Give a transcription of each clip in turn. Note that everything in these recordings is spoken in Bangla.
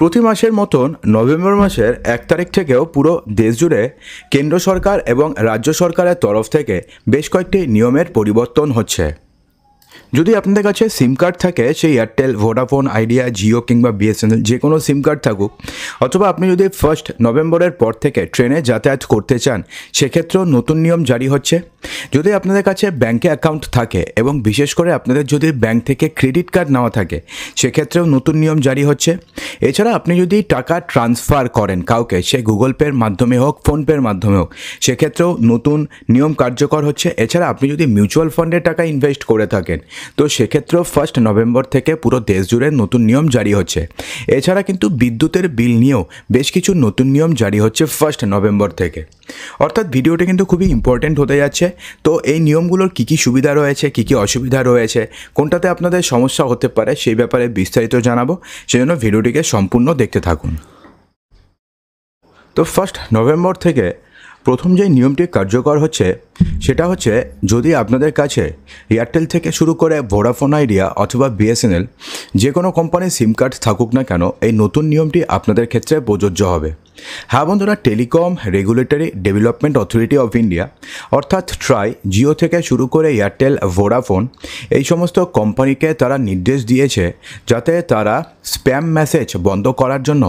প্রতি মাসের মতন নভেম্বর মাসের এক তারিখ থেকেও পুরো দেশ জুড়ে কেন্দ্র সরকার এবং রাজ্য সরকারের তরফ থেকে বেশ কয়েকটি নিয়মের পরিবর্তন হচ্ছে যদি আপনাদের কাছে সিম কার্ড থাকে সেই এয়ারটেল ভোডাফোন আইডিয়া জিও কিংবা বিএসএনএল যে কোনো সিম কার্ড থাকুক অথবা আপনি যদি ফার্স্ট নভেম্বরের পর থেকে ট্রেনে যাতায়াত করতে চান সেক্ষেত্রেও নতুন নিয়ম জারি হচ্ছে যদি আপনাদের কাছে ব্যাংকে অ্যাকাউন্ট থাকে এবং বিশেষ করে আপনাদের যদি ব্যাংক থেকে ক্রেডিট কার্ড নেওয়া থাকে সেক্ষেত্রেও নতুন নিয়ম জারি হচ্ছে এছাড়া আপনি যদি টাকা ট্রান্সফার করেন কাউকে সে গুগল পের মাধ্যমে হোক ফোনপের মাধ্যমে হোক সেক্ষেত্রেও নতুন নিয়ম কার্যকর হচ্ছে এছাড়া আপনি যদি মিউচুয়াল ফান্ডে টাকা ইনভেস্ট করে থাকেন তো সেক্ষেত্রেও ফার্স্ট নভেম্বর থেকে পুরো দেশ জুড়ে নতুন নিয়ম জারি হচ্ছে এছাড়া কিন্তু বিদ্যুতের বিল নিয়েও বেশ কিছু নতুন নিয়ম জারি হচ্ছে ফার্স্ট নভেম্বর থেকে অর্থাৎ ভিডিওটি কিন্তু খুবই ইম্পর্ট্যান্ট হতে যাচ্ছে তো এই নিয়মগুলোর কী কী সুবিধা রয়েছে কী কী অসুবিধা রয়েছে কোনটাতে আপনাদের সমস্যা হতে পারে সেই ব্যাপারে বিস্তারিত জানাবো সেজন্য ভিডিওটিকে সম্পূর্ণ দেখতে থাকুন তো ফার্স্ট নভেম্বর থেকে প্রথম যে নিয়মটি কার্যকর হচ্ছে সেটা হচ্ছে যদি আপনাদের কাছে এয়ারটেল থেকে শুরু করে ভোডাফোন আইডিয়া অথবা বিএসএনএল যে কোনো কোম্পানির সিম কার্ড থাকুক না কেন এই নতুন নিয়মটি আপনাদের ক্ষেত্রে প্রযোজ্য হবে হ্যাঁ বন্ধুরা telecom regulatory development authority of India অর্থাৎ ট্রাই জিও থেকে শুরু করে এয়ারটেল ভোডাফোন এই সমস্ত কোম্পানিকে তারা নির্দেশ দিয়েছে যাতে তারা স্প্যাম মেসেজ বন্ধ করার জন্য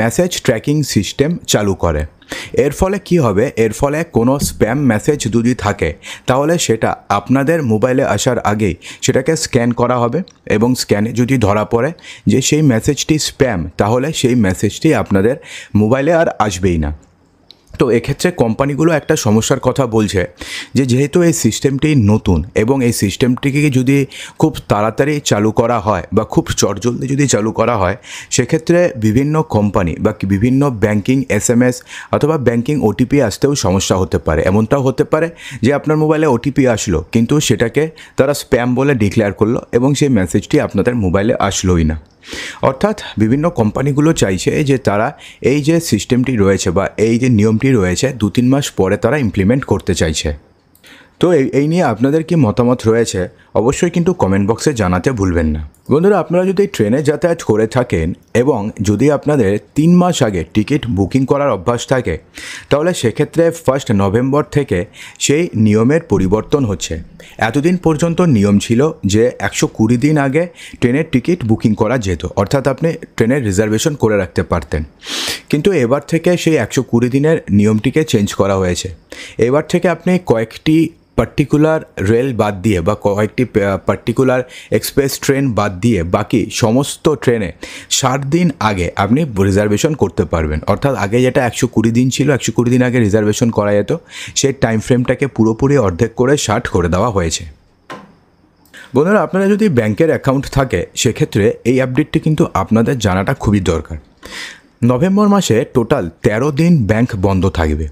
মেসেজ ট্র্যাকিং সিস্টেম চালু করে এর ফলে কি হবে এর ফলে কোনো স্প্যাম মেসেজ যদি থাকে তাহলে সেটা আপনাদের মোবাইলে আসার আগেই সেটাকে স্ক্যান করা হবে এবং স্ক্যানে যদি ধরা পড়ে যে সেই মেসেজটি স্প্যাম তাহলে সেই মেসেজটি আপনাদের মোবাইলে আর আসবেই না তো এক্ষেত্রে কোম্পানিগুলো একটা সমস্যার কথা বলছে যে যেহেতু এই সিস্টেমটি নতুন এবং এই সিস্টেমটিকে যদি খুব তাড়াতাড়ি চালু করা হয় বা খুব চটজলদি যদি চালু করা হয় সেক্ষেত্রে বিভিন্ন কোম্পানি বা বিভিন্ন ব্যাংকিং এস এম এস অথবা ব্যাংকিং ওটিপি আসতেও সমস্যা হতে পারে এমনটাও হতে পারে যে আপনার মোবাইলে ওটিপি আসলো কিন্তু সেটাকে তারা স্প্যাম বলে ডিক্লেয়ার করলো এবং সেই মেসেজটি আপনাদের মোবাইলে আসলোই না অর্থাৎ বিভিন্ন কোম্পানিগুলো চাইছে যে তারা এই যে সিস্টেমটি রয়েছে বা এই যে নিয়ম স্কিমটি রয়েছে দু তিন মাস পরে তারা ইমপ্লিমেন্ট করতে চাইছে তো এই নিয়ে আপনাদের কি মতামত রয়েছে অবশ্যই কিন্তু কমেন্ট বক্সে জানাতে ভুলবেন না বন্ধুরা আপনারা যদি ট্রেনে যাতায়াত করে থাকেন এবং যদি আপনাদের তিন মাস আগে টিকিট বুকিং করার অভ্যাস থাকে তাহলে সেক্ষেত্রে ফার্স্ট নভেম্বর থেকে সেই নিয়মের পরিবর্তন হচ্ছে এতদিন পর্যন্ত নিয়ম ছিল যে একশো কুড়ি দিন আগে ট্রেনের টিকিট বুকিং করা যেত অর্থাৎ আপনি ট্রেনের রিজার্ভেশন করে রাখতে পারতেন কিন্তু এবার থেকে সেই একশো কুড়ি দিনের নিয়মটিকে চেঞ্জ করা হয়েছে এবার থেকে আপনি কয়েকটি পার্টিকুলার রেল বাদ দিয়ে বা কয়েকটি পার্টিকুলার এক্সপ্রেস ট্রেন বাদ দিয়ে বাকি সমস্ত ট্রেনে ষাট দিন আগে আপনি রিজার্ভেশন করতে পারবেন অর্থাৎ আগে যেটা একশো কুড়ি দিন ছিল একশো কুড়ি দিন আগে রিজার্ভেশন করা যেত সেই টাইম ফ্রেমটাকে পুরোপুরি অর্ধেক করে ষাট করে দেওয়া হয়েছে বন্ধুরা আপনারা যদি ব্যাংকের অ্যাকাউন্ট থাকে সেক্ষেত্রে এই আপডেটটি কিন্তু আপনাদের জানাটা খুবই দরকার নভেম্বর মাসে টোটাল ১৩ দিন ব্যাংক বন্ধ থাকবে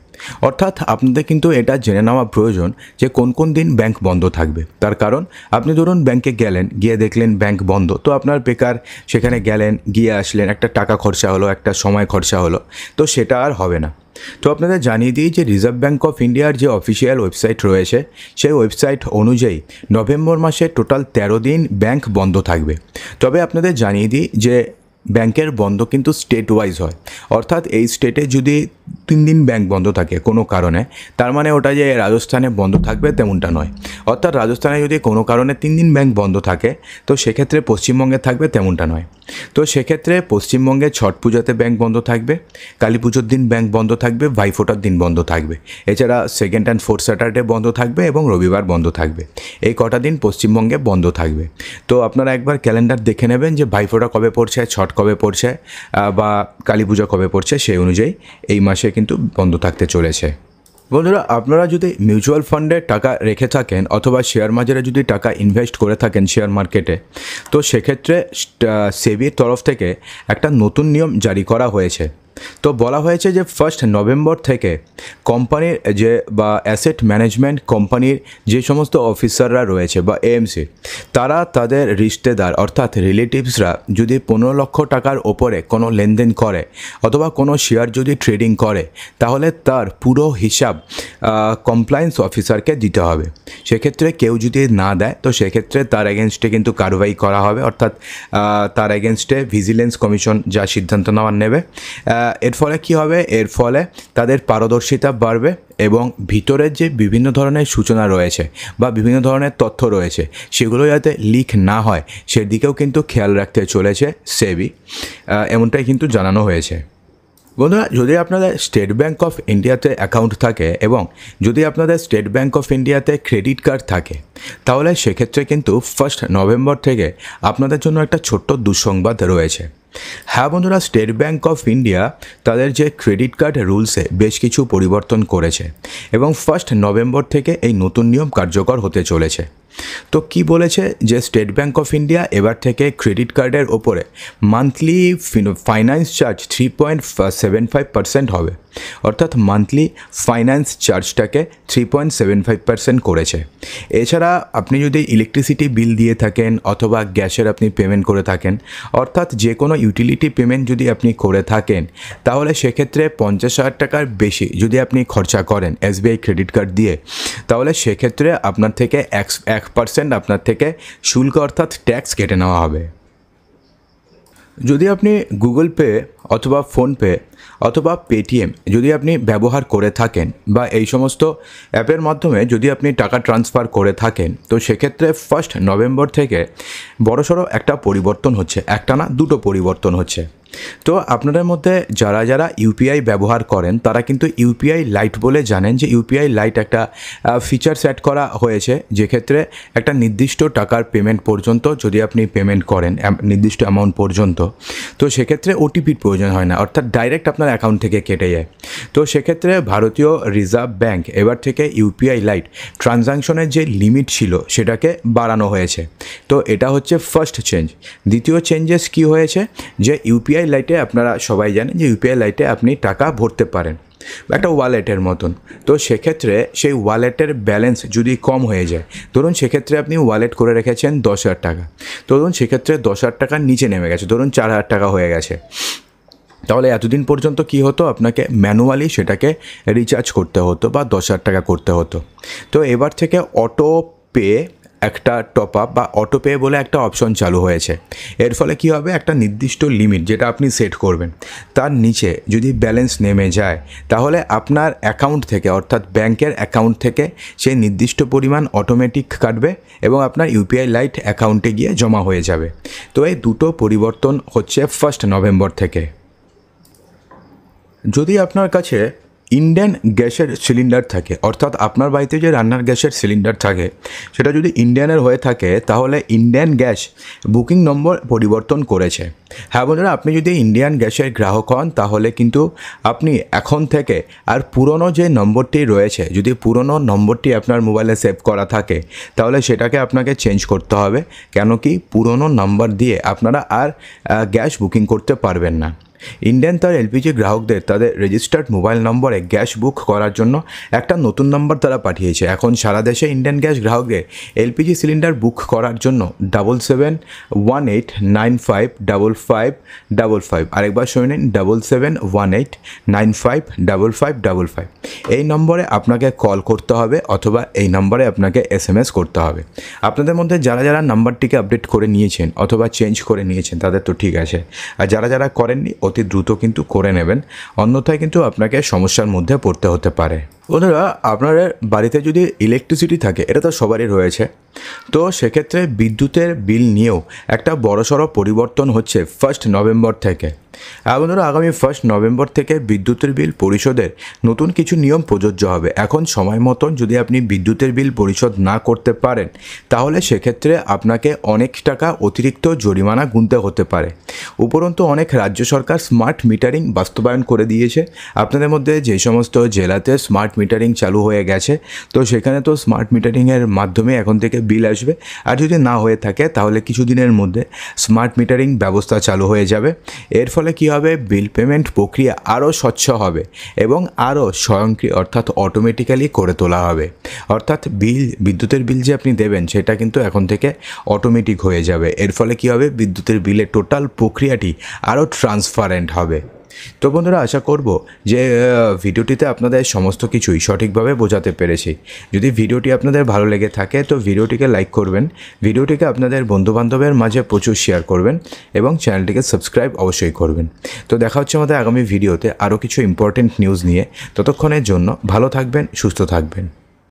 অর্থাৎ আপনাদের কিন্তু এটা জেনে নেওয়া প্রয়োজন যে কোন কোন দিন ব্যাংক বন্ধ থাকবে তার কারণ আপনি ধরুন ব্যাংকে গেলেন গিয়ে দেখলেন ব্যাংক বন্ধ তো আপনার বেকার সেখানে গেলেন গিয়ে আসলেন একটা টাকা খরচা হলো একটা সময় খরচা হলো তো সেটা আর হবে না তো আপনাদের জানিয়ে দিই যে রিজার্ভ ব্যাঙ্ক অফ ইন্ডিয়ার যে অফিসিয়াল ওয়েবসাইট রয়েছে সেই ওয়েবসাইট অনুযায়ী নভেম্বর মাসে টোটাল তেরো দিন ব্যাংক বন্ধ থাকবে তবে আপনাদের জানিয়ে দিই যে ব্যাংকের বন্ধ কিন্তু স্টেট ওয়াইজ হয় অর্থাৎ এই স্টেটে যদি তিন দিন ব্যাংক বন্ধ থাকে কোনো কারণে তার মানে ওটা যে রাজস্থানে বন্ধ থাকবে তেমনটা নয় অর্থাৎ রাজস্থানে যদি কোনো কারণে তিন দিন ব্যাংক বন্ধ থাকে তো সেক্ষেত্রে পশ্চিমবঙ্গে থাকবে তেমনটা নয় তো সেক্ষেত্রে পশ্চিমবঙ্গে ছট পুজোতে ব্যাংক বন্ধ থাকবে কালী পুজোর দিন ব্যাংক বন্ধ থাকবে ভাইফোটার দিন বন্ধ থাকবে এছাড়া সেকেন্ড অ্যান্ড ফোর্থ স্যাটারডে বন্ধ থাকবে এবং রবিবার বন্ধ থাকবে এই কটা দিন পশ্চিমবঙ্গে বন্ধ থাকবে তো আপনারা একবার ক্যালেন্ডার দেখে নেবেন যে ভাইফোটা কবে পড়ছে ছট কবে পড়ছে বা কালী পুজো কবে পড়ছে সেই অনুযায়ী এই মাসে কিন্তু বন্ধ থাকতে চলেছে বন্ধুরা আপনারা যদি মিউচুয়াল ফান্ডে টাকা রেখে থাকেন অথবা শেয়ার বাজারে যদি টাকা ইনভেস্ট করে থাকেন শেয়ার মার্কেটে তো সেক্ষেত্রে সেবির তরফ থেকে একটা নতুন নিয়ম জারি করা হয়েছে তো বলা হয়েছে যে ফার্স্ট নভেম্বর থেকে কোম্পানির যে বা অ্যাসেট ম্যানেজমেন্ট কোম্পানির যে সমস্ত অফিসাররা রয়েছে বা এএমসি তারা তাদের রিশতেদার অর্থাৎ রিলেটিভসরা যদি পনেরো লক্ষ টাকার ওপরে কোনো লেনদেন করে অথবা কোনো শেয়ার যদি ট্রেডিং করে তাহলে তার পুরো হিসাব কমপ্লায়েন্স অফিসারকে দিতে হবে সেক্ষেত্রে কেউ যদি না দেয় তো সেক্ষেত্রে তার এগেনস্টে কিন্তু কারবাই করা হবে অর্থাৎ তার এগেনস্টে ভিজিলেন্স কমিশন যা সিদ্ধান্ত নেওয়ার নেবে এর ফলে কি হবে এর ফলে তাদের পারদর্শিতা বাড়বে এবং ভিতরের যে বিভিন্ন ধরনের সূচনা রয়েছে বা বিভিন্ন ধরনের তথ্য রয়েছে সেগুলো যাতে লিক না হয় সেদিকেও কিন্তু খেয়াল রাখতে চলেছে সেবি এমনটাই কিন্তু জানানো হয়েছে বন্ধুরা যদি আপনাদের স্টেট ব্যাঙ্ক অফ ইন্ডিয়াতে অ্যাকাউন্ট থাকে এবং যদি আপনাদের স্টেট ব্যাঙ্ক অফ ইন্ডিয়াতে ক্রেডিট কার্ড থাকে তাহলে সেক্ষেত্রে কিন্তু ফার্স্ট নভেম্বর থেকে আপনাদের জন্য একটা ছোট্ট দুঃসংবাদ রয়েছে হ্যাঁ বন্ধুরা স্টেট ব্যাঙ্ক অফ ইন্ডিয়া তাদের যে ক্রেডিট কার্ড রুলসে বেশ কিছু পরিবর্তন করেছে এবং ফার্স্ট নভেম্বর থেকে এই নতুন নিয়ম কার্যকর হতে চলেছে তো কি বলেছে যে স্টেট ব্যাঙ্ক অফ ইন্ডিয়া এবার থেকে ক্রেডিট কার্ডের ওপরে monthly finance charge three point seven five percent হবে অর্থাৎ মান্থলি ফাইন্যান্স চার্জটাকে three point seven five percent করেছে এছাড়া আপনি যদি ইলেকট্রিসিটি বিল দিয়ে থাকেন অথবা গ্যাসের আপনি পেমেন্ট করে থাকেন অর্থাৎ যে কোনো ইউটিলিটি পেমেন্ট যদি আপনি করে থাকেন তাহলে সেক্ষেত্রে পঞ্চাশ হাজার টাকার বেশি যদি আপনি খরচা করেন এসবিআই ক্রেডিট কার্ড দিয়ে তাহলে সেক্ষেত্রে আপনার থেকে এক এক পার্সেন্ট আপনার থেকে শুল্ক অর্থাৎ ট্যাক্স কেটে নেওয়া হবে যদি আপনি গুগল পে অথবা ফোনপে অথবা পেটিএম যদি আপনি ব্যবহার করে থাকেন বা এই সমস্ত অ্যাপের মাধ্যমে যদি আপনি টাকা ট্রান্সফার করে থাকেন তো সেক্ষেত্রে ফার্স্ট নভেম্বর থেকে বড়সড় একটা পরিবর্তন হচ্ছে একটা না দুটো পরিবর্তন হচ্ছে তো আপনাদের মধ্যে যারা যারা ইউপিআই ব্যবহার করেন তারা কিন্তু ইউপিআই লাইট বলে জানেন যে ইউপিআই লাইট একটা ফিচার সেট করা হয়েছে যেক্ষেত্রে একটা নির্দিষ্ট টাকার পেমেন্ট পর্যন্ত যদি আপনি পেমেন্ট করেন নির্দিষ্ট অ্যামাউন্ট পর্যন্ত তো সেক্ষেত্রে ওটিপির প্রয়োজন হয় না অর্থাৎ ডাইরেক্ট আপনার অ্যাকাউন্ট থেকে কেটে যায় তো সেক্ষেত্রে ভারতীয় রিজার্ভ ব্যাংক এবার থেকে ইউপিআই লাইট ট্রানজাকশনের যে লিমিট ছিল সেটাকে বাড়ানো হয়েছে তো এটা হচ্ছে ফার্স্ট চেঞ্জ দ্বিতীয় চেঞ্জেস কি হয়েছে যে ইউপিআই ইউপিআই লাইটে আপনারা সবাই জানেন যে ইউপিআই লাইটে আপনি টাকা ভরতে পারেন একটা ওয়ালেটের মতন তো সেক্ষেত্রে সেই ওয়ালেটের ব্যালেন্স যদি কম হয়ে যায় ধরুন সেক্ষেত্রে আপনি ওয়ালেট করে রেখেছেন দশ হাজার টাকা ধরুন সেক্ষেত্রে দশ হাজার টাকার নিচে নেমে গেছে ধরুন চার হাজার টাকা হয়ে গেছে তাহলে এতদিন পর্যন্ত কি হতো আপনাকে ম্যানুয়ালি সেটাকে রিচার্জ করতে হতো বা দশ হাজার টাকা করতে হতো তো এবার থেকে অটো পে একটা টপ আপ বা অটো পে বলে একটা অপশন চালু হয়েছে এর ফলে কি হবে একটা নির্দিষ্ট লিমিট যেটা আপনি সেট করবেন তার নিচে যদি ব্যালেন্স নেমে যায় তাহলে আপনার অ্যাকাউন্ট থেকে অর্থাৎ ব্যাংকের অ্যাকাউন্ট থেকে সেই নির্দিষ্ট পরিমাণ অটোমেটিক কাটবে এবং আপনার ইউপিআই লাইট অ্যাকাউন্টে গিয়ে জমা হয়ে যাবে তো এই দুটো পরিবর্তন হচ্ছে ফার্স্ট নভেম্বর থেকে যদি আপনার কাছে ইন্ডিয়ান গ্যাসের সিলিন্ডার থাকে অর্থাৎ আপনার বাড়িতে যে রান্নার গ্যাসের সিলিন্ডার থাকে সেটা যদি ইন্ডিয়ানের হয়ে থাকে তাহলে ইন্ডিয়ান গ্যাস বুকিং নম্বর পরিবর্তন করেছে হ্যাঁ বন্ধুরা আপনি যদি ইন্ডিয়ান গ্যাসের গ্রাহক হন তাহলে কিন্তু আপনি এখন থেকে আর পুরনো যে নম্বরটি রয়েছে যদি পুরনো নম্বরটি আপনার মোবাইলে সেভ করা থাকে তাহলে সেটাকে আপনাকে চেঞ্জ করতে হবে কেন কি পুরনো নম্বর দিয়ে আপনারা আর গ্যাস বুকিং করতে পারবেন না ইন্ডিয়ান তার এলপিজি গ্রাহকদের তাদের রেজিস্টার্ড মোবাইল নম্বরে গ্যাস বুক করার জন্য একটা নতুন নম্বর তারা পাঠিয়েছে এখন সারা দেশে ইন্ডিয়ান গ্যাস গ্রাহকদের এলপিজি সিলিন্ডার বুক করার জন্য double seven one eight nine five double five double five আরেকবার শুনে নিন double seven one eight nine five double five double five এই নম্বরে আপনাকে কল করতে হবে অথবা এই নম্বরে আপনাকে এস এম এস করতে হবে আপনাদের মধ্যে যারা যারা নম্বরটিকে আপডেট করে নিয়েছেন অথবা চেঞ্জ করে নিয়েছেন তাদের তো ঠিক আছে আর যারা যারা করেননি ও অতি দ্রুত কিন্তু করে নেবেন অন্যথায় কিন্তু আপনাকে সমস্যার মধ্যে পড়তে হতে পারে বন্ধুরা আপনার বাড়িতে যদি ইলেকট্রিসিটি থাকে এটা তো সবারই রয়েছে তো সেক্ষেত্রে বিদ্যুতের বিল নিয়েও একটা বড়সড় পরিবর্তন হচ্ছে ফার্স্ট নভেম্বর থেকে বন্ধুরা আগামী ফার্স্ট নভেম্বর থেকে বিদ্যুতের বিল পরিশোধের নতুন কিছু নিয়ম প্রযোজ্য হবে এখন সময় মতন যদি আপনি বিদ্যুতের বিল পরিশোধ না করতে পারেন তাহলে সেক্ষেত্রে আপনাকে অনেক টাকা অতিরিক্ত জরিমানা গুনতে হতে পারে উপরন্তু অনেক রাজ্য সরকার স্মার্ট মিটারিং বাস্তবায়ন করে দিয়েছে আপনাদের মধ্যে যে সমস্ত জেলাতে স্মার্ট মিটারিং চালু হয়ে গেছে তো সেখানে তো স্মার্ট মিটারিংয়ের মাধ্যমে এখন থেকে বিল আসবে আর যদি না হয়ে থাকে তাহলে কিছুদিনের মধ্যে স্মার্ট মিটারিং ব্যবস্থা চালু হয়ে যাবে এর ফলে কী হবে বিল পেমেন্ট প্রক্রিয়া আরও স্বচ্ছ হবে এবং আরও স্বয়ংক্রিয় অর্থাৎ অটোমেটিক্যালি করে তোলা হবে অর্থাৎ বিল বিদ্যুতের বিল যে আপনি দেবেন সেটা কিন্তু এখন থেকে অটোমেটিক হয়ে যাবে এর ফলে কী হবে বিদ্যুতের বিলের টোটাল প্রক্রিয়াটি আরও ট্রান্সপারেন্ট হবে তো বন্ধুরা আশা করব যে ভিডিওটিতে আপনাদের সমস্ত কিছুই সঠিকভাবে বোঝাতে পেরেছি যদি ভিডিওটি আপনাদের ভালো লেগে থাকে তো ভিডিওটিকে লাইক করবেন ভিডিওটিকে আপনাদের বন্ধুবান্ধবের মাঝে প্রচুর শেয়ার করবেন এবং চ্যানেলটিকে সাবস্ক্রাইব অবশ্যই করবেন তো দেখা হচ্ছে আমাদের আগামী ভিডিওতে আরও কিছু ইম্পর্টেন্ট নিউজ নিয়ে ততক্ষণের জন্য ভালো থাকবেন সুস্থ থাকবেন